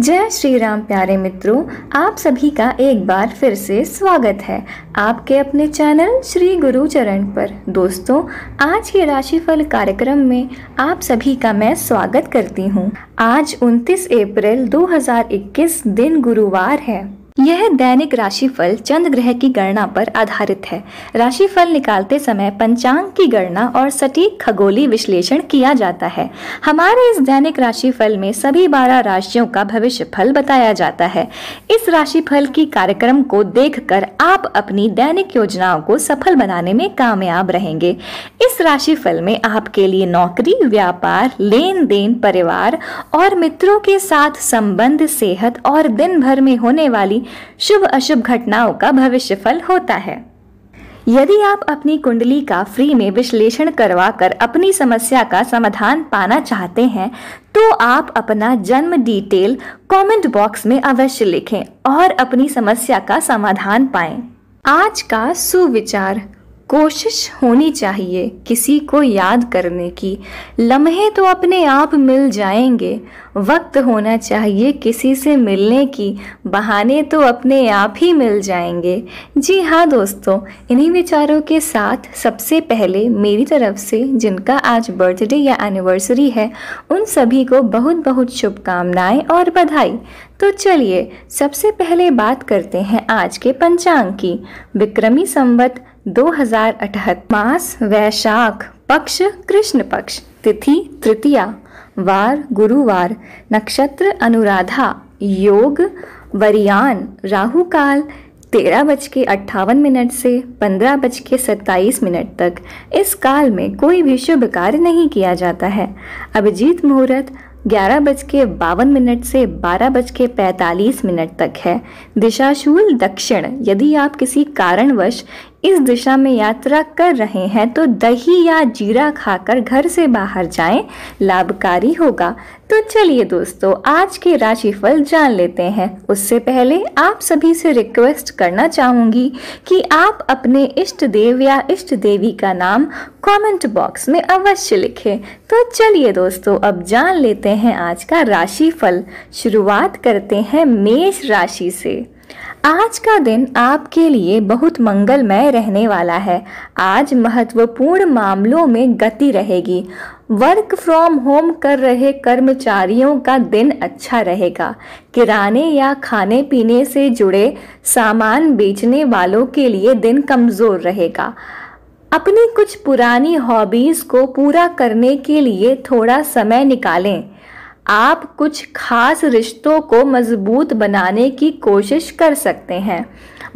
जय श्री राम प्यारे मित्रों आप सभी का एक बार फिर से स्वागत है आपके अपने चैनल श्री गुरु चरण पर दोस्तों आज के राशिफल कार्यक्रम में आप सभी का मैं स्वागत करती हूँ आज 29 अप्रैल 2021 दिन गुरुवार है यह दैनिक राशिफल चंद ग्रह की गणना पर आधारित है राशिफल निकालते समय पंचांग की गणना और सटीक खगोली विश्लेषण किया जाता है हमारे इस दैनिक राशिफल में सभी बारह राशियों का भविष्य फल बताया जाता है इस राशिफल की कार्यक्रम को देखकर आप अपनी दैनिक योजनाओं को सफल बनाने में कामयाब रहेंगे इस राशिफल में आपके लिए नौकरी व्यापार लेन देन परिवार और मित्रों के साथ संबंध सेहत और दिन भर में होने वाली शुभ अशुभ घटनाओं का भविष्यफल होता है यदि आप अपनी कुंडली का फ्री में विश्लेषण करवा कर अपनी समस्या का समाधान पाना चाहते हैं तो आप अपना जन्म डिटेल कमेंट बॉक्स में अवश्य लिखें और अपनी समस्या का समाधान पाएं। आज का सुविचार कोशिश होनी चाहिए किसी को याद करने की लम्हे तो अपने आप मिल जाएंगे वक्त होना चाहिए किसी से मिलने की बहाने तो अपने आप ही मिल जाएंगे जी हाँ दोस्तों इन्हीं विचारों के साथ सबसे पहले मेरी तरफ से जिनका आज बर्थडे या एनिवर्सरी है उन सभी को बहुत बहुत शुभकामनाएं और बधाई तो चलिए सबसे पहले बात करते हैं आज के पंचांग की विक्रमी संवत अठहत्तर मास वैशाख पक्ष कृष्ण पक्ष तिथि तृतीया वार गुरुवार नक्षत्र अनुराधा योग वरियान राहु काल तेरह बज के अट्ठावन मिनट से पंद्रह बज के सत्ताईस मिनट तक इस काल में कोई भी शुभ कार्य नहीं किया जाता है अभिजीत मुहूर्त ग्यारह बज के बावन मिनट से बारह बज के पैंतालीस मिनट तक है दिशाशूल दक्षिण यदि आप किसी कारणवश इस दिशा में यात्रा कर रहे हैं तो दही या जीरा खाकर घर से बाहर जाएं लाभकारी होगा तो चलिए दोस्तों आज के राशिफल जान लेते हैं उससे पहले आप सभी से रिक्वेस्ट करना चाहूँगी कि आप अपने इष्ट देव या इष्ट देवी का नाम कमेंट बॉक्स में अवश्य लिखें तो चलिए दोस्तों अब जान लेते हैं आज का राशिफल शुरुआत करते हैं मेष राशि से आज का दिन आपके लिए बहुत मंगलमय रहने वाला है आज महत्वपूर्ण मामलों में गति रहेगी वर्क फ्रॉम होम कर रहे कर्मचारियों का दिन अच्छा रहेगा किराने या खाने पीने से जुड़े सामान बेचने वालों के लिए दिन कमज़ोर रहेगा अपनी कुछ पुरानी हॉबीज़ को पूरा करने के लिए थोड़ा समय निकालें आप कुछ खास रिश्तों को मजबूत बनाने की कोशिश कर सकते हैं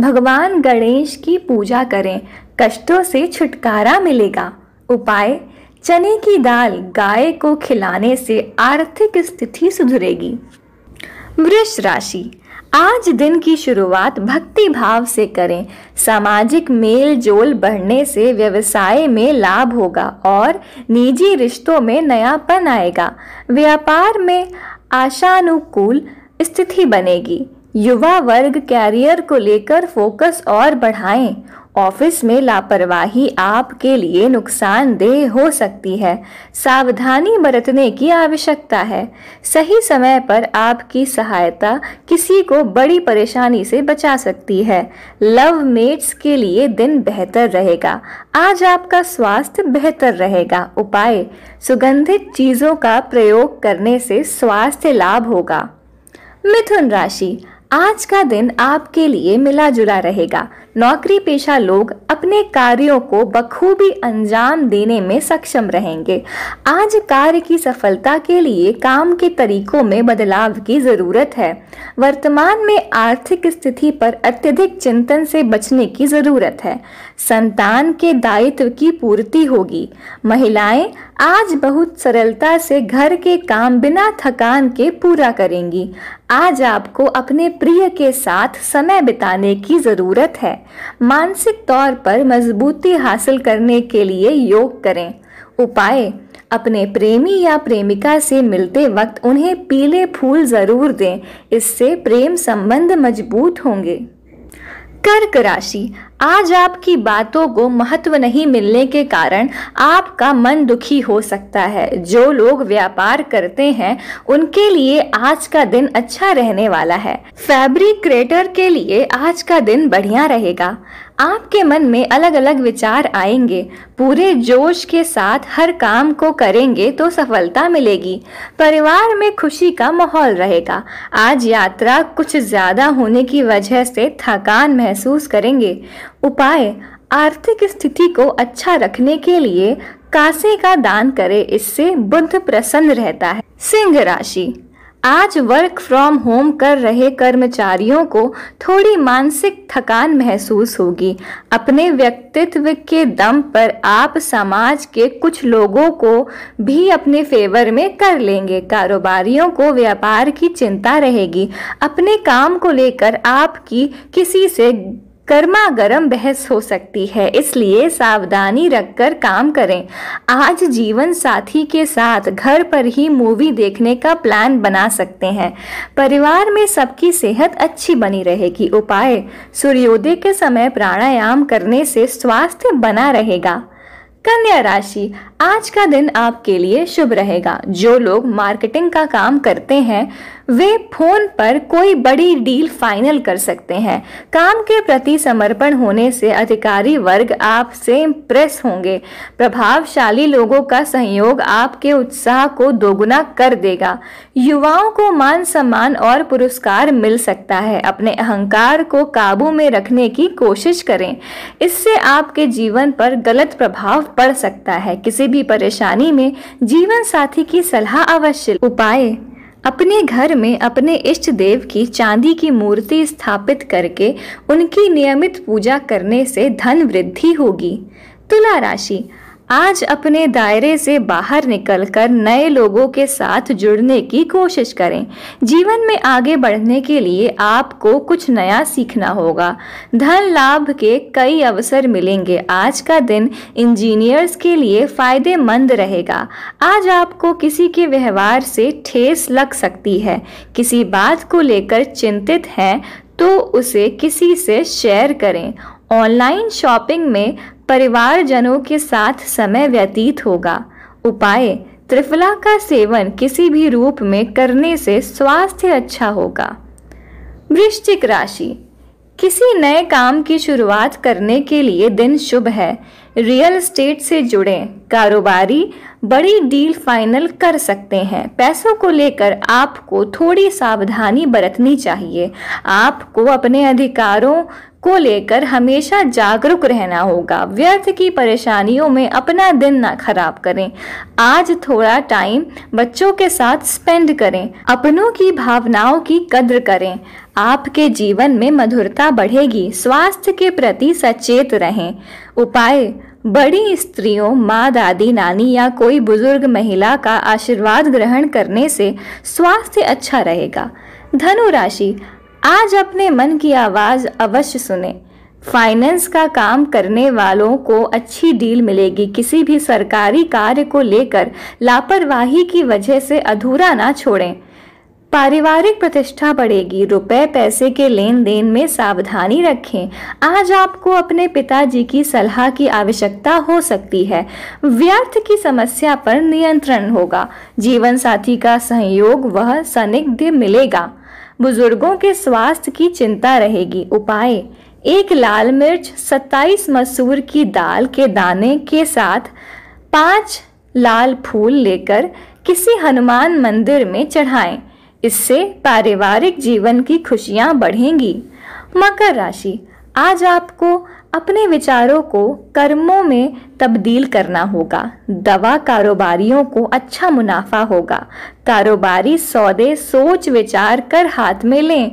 भगवान गणेश की पूजा करें कष्टों से छुटकारा मिलेगा उपाय चने की दाल गाय को खिलाने से आर्थिक स्थिति सुधरेगी वृष राशि आज दिन की शुरुआत भक्ति भाव से करें सामाजिक मेल जोल बढ़ने से व्यवसाय में लाभ होगा और निजी रिश्तों में नयापन आएगा व्यापार में आशानुकूल स्थिति बनेगी युवा वर्ग कैरियर को लेकर फोकस और बढ़ाएं ऑफिस में लापरवाही आपके लिए नुकसानदेह हो सकती है सावधानी बरतने की आवश्यकता है सही समय पर आपकी सहायता किसी को बड़ी परेशानी से बचा सकती है लव मेट्स के लिए दिन बेहतर रहेगा आज आपका स्वास्थ्य बेहतर रहेगा उपाय सुगंधित चीज़ों का प्रयोग करने से स्वास्थ्य लाभ होगा मिथुन राशि आज का दिन आपके लिए मिला जुला रहेगा नौकरी पेशा लोग अपने कार्यों को बखूबी अंजाम देने में सक्षम रहेंगे आज कार्य की सफलता के लिए काम के तरीकों में बदलाव की ज़रूरत है वर्तमान में आर्थिक स्थिति पर अत्यधिक चिंतन से बचने की ज़रूरत है संतान के दायित्व की पूर्ति होगी महिलाएं आज बहुत सरलता से घर के काम बिना थकान के पूरा करेंगी आज आपको अपने प्रिय के साथ समय बिताने की ज़रूरत है मानसिक तौर पर मजबूती हासिल करने के लिए योग करें उपाय अपने प्रेमी या प्रेमिका से मिलते वक्त उन्हें पीले फूल ज़रूर दें इससे प्रेम संबंध मजबूत होंगे कर्क राशि आज आपकी बातों को महत्व नहीं मिलने के कारण आपका मन दुखी हो सकता है जो लोग व्यापार करते हैं उनके लिए आज का दिन अच्छा रहने वाला है फैब्रिक क्रिएटर के लिए आज का दिन बढ़िया रहेगा आपके मन में अलग अलग विचार आएंगे पूरे जोश के साथ हर काम को करेंगे तो सफलता मिलेगी परिवार में खुशी का माहौल रहेगा आज यात्रा कुछ ज़्यादा होने की वजह से थकान महसूस करेंगे उपाय आर्थिक स्थिति को अच्छा रखने के लिए कासे का दान करें इससे बुद्ध प्रसन्न रहता है सिंह राशि आज वर्क फ्रॉम होम कर रहे कर्मचारियों को थोड़ी मानसिक थकान महसूस होगी अपने व्यक्तित्व के दम पर आप समाज के कुछ लोगों को भी अपने फेवर में कर लेंगे कारोबारियों को व्यापार की चिंता रहेगी अपने काम को लेकर आपकी किसी से कर्मा गर्म बहस हो सकती है इसलिए सावधानी रखकर काम करें आज जीवन साथी के साथ घर पर ही मूवी देखने का प्लान बना सकते हैं परिवार में सबकी सेहत अच्छी बनी रहेगी उपाय सूर्योदय के समय प्राणायाम करने से स्वास्थ्य बना रहेगा कन्या राशि आज का दिन आपके लिए शुभ रहेगा जो लोग मार्केटिंग का काम करते हैं वे फोन पर कोई बड़ी डील फाइनल कर सकते हैं काम के प्रति समर्पण होने से अधिकारी वर्ग आपसे इम्प्रेस होंगे प्रभावशाली लोगों का सहयोग आपके उत्साह को दोगुना कर देगा युवाओं को मान सम्मान और पुरस्कार मिल सकता है अपने अहंकार को काबू में रखने की कोशिश करें इससे आपके जीवन पर गलत प्रभाव पड़ सकता है किसी भी परेशानी में जीवन साथी की सलाह अवश्य उपाय अपने घर में अपने इष्ट देव की चांदी की मूर्ति स्थापित करके उनकी नियमित पूजा करने से धन वृद्धि होगी तुला राशि आज अपने दायरे से बाहर निकलकर नए लोगों के साथ जुड़ने की कोशिश करें जीवन में आगे बढ़ने के लिए आपको कुछ नया सीखना होगा धन लाभ के कई अवसर मिलेंगे आज का दिन इंजीनियर्स के लिए फायदेमंद रहेगा आज आपको किसी के व्यवहार से ठेस लग सकती है किसी बात को लेकर चिंतित हैं तो उसे किसी से शेयर करें ऑनलाइन शॉपिंग में परिवारजनों के साथ समय व्यतीत होगा उपाय त्रिफला का सेवन किसी भी रूप में करने से स्वास्थ्य अच्छा होगा वृश्चिक राशि किसी नए काम की शुरुआत करने के लिए दिन शुभ है रियल एस्टेट से जुड़े कारोबारी बड़ी डील फाइनल कर सकते हैं पैसों को लेकर आपको थोड़ी सावधानी बरतनी चाहिए आपको अपने अधिकारों को लेकर हमेशा जागरूक रहना होगा व्यर्थ की परेशानियों में अपना दिन ना खराब करें आज थोड़ा टाइम बच्चों के साथ स्पेंड करें अपनों की भावनाओं की कद्र करें आपके जीवन में मधुरता बढ़ेगी स्वास्थ्य के प्रति सचेत रहें उपाय बड़ी स्त्रियों माँ दादी नानी या कोई बुजुर्ग महिला का आशीर्वाद ग्रहण करने से स्वास्थ्य अच्छा रहेगा धनु राशि आज अपने मन की आवाज़ अवश्य सुने फाइनेंस का काम करने वालों को अच्छी डील मिलेगी किसी भी सरकारी कार्य को लेकर लापरवाही की वजह से अधूरा ना छोड़ें पारिवारिक प्रतिष्ठा बढ़ेगी रुपए पैसे के लेन देन में सावधानी रखें आज आपको अपने पिताजी की सलाह की आवश्यकता हो सकती है व्यर्थ की समस्या पर नियंत्रण होगा जीवन साथी का सहयोग वह सनिग्ध मिलेगा बुजुर्गों के स्वास्थ्य की चिंता रहेगी उपाय एक लाल मिर्च 27 मसूर की दाल के दाने के साथ पांच लाल फूल लेकर किसी हनुमान मंदिर में चढ़ाएं। इससे पारिवारिक जीवन की खुशियाँ बढ़ेंगी मकर राशि आज आपको अपने विचारों को कर्मों में तब्दील करना होगा दवा कारोबारियों को अच्छा मुनाफा होगा कारोबारी सौदे सोच विचार कर हाथ में लें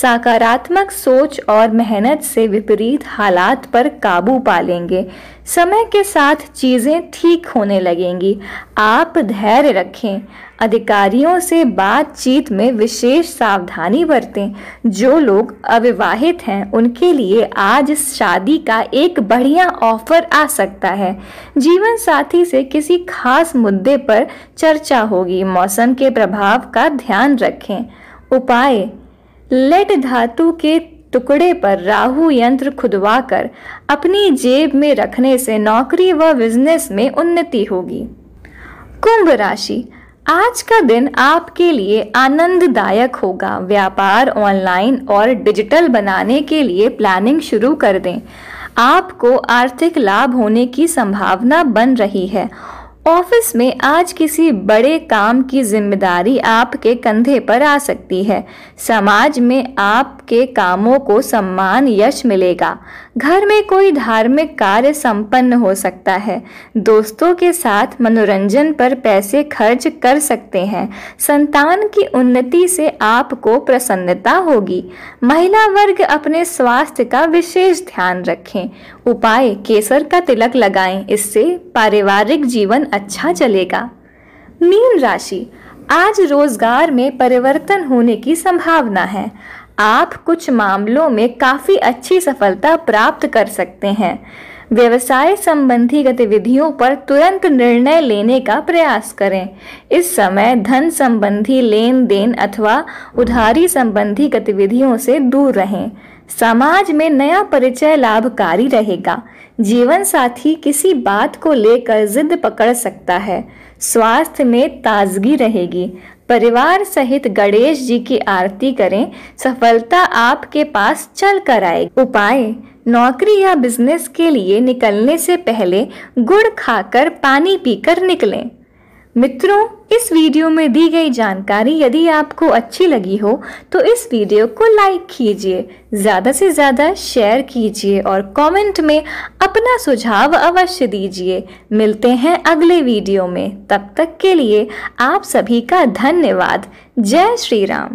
सकारात्मक सोच और मेहनत से विपरीत हालात पर काबू पा लेंगे समय के साथ चीज़ें ठीक होने लगेंगी आप धैर्य रखें अधिकारियों से बातचीत में विशेष सावधानी बरतें जो लोग अविवाहित हैं उनके लिए आज शादी का एक बढ़िया ऑफर आ सकता है जीवन साथी से किसी खास मुद्दे पर चर्चा होगी मौसम के प्रभाव का ध्यान रखें उपाय लेट धातु के टुकड़े पर राहु यंत्र खुदवा कर अपनी जेब में रखने से नौकरी व बिजनेस में उन्नति होगी कुंभ राशि आज का दिन आपके लिए आनंददायक होगा व्यापार ऑनलाइन और डिजिटल बनाने के लिए प्लानिंग शुरू कर दें आपको आर्थिक लाभ होने की संभावना बन रही है ऑफिस में आज किसी बड़े काम की जिम्मेदारी आपके कंधे पर आ सकती है समाज में आपके कामों को सम्मान यश मिलेगा घर में कोई धार्मिक कार्य संपन्न हो सकता है दोस्तों के साथ मनोरंजन पर पैसे खर्च कर सकते हैं संतान की उन्नति से आपको प्रसन्नता होगी महिला वर्ग अपने स्वास्थ्य का विशेष ध्यान रखें उपाय केसर का तिलक लगाएं इससे पारिवारिक जीवन अच्छा चलेगा मीन राशि आज रोजगार में परिवर्तन होने की संभावना है आप कुछ मामलों में काफ़ी अच्छी सफलता प्राप्त कर सकते हैं व्यवसाय संबंधी गतिविधियों पर तुरंत निर्णय लेने का प्रयास करें इस समय धन संबंधी लेन देन अथवा उधारी संबंधी गतिविधियों से दूर रहें समाज में नया परिचय लाभकारी रहेगा जीवन साथी किसी बात को लेकर जिद पकड़ सकता है स्वास्थ्य में ताजगी रहेगी परिवार सहित गणेश जी की आरती करें सफलता आपके पास चल कर आएगी उपाय नौकरी या बिजनेस के लिए निकलने से पहले गुड़ खाकर पानी पीकर निकलें मित्रों इस वीडियो में दी गई जानकारी यदि आपको अच्छी लगी हो तो इस वीडियो को लाइक कीजिए ज़्यादा से ज़्यादा शेयर कीजिए और कमेंट में अपना सुझाव अवश्य दीजिए मिलते हैं अगले वीडियो में तब तक के लिए आप सभी का धन्यवाद जय श्री राम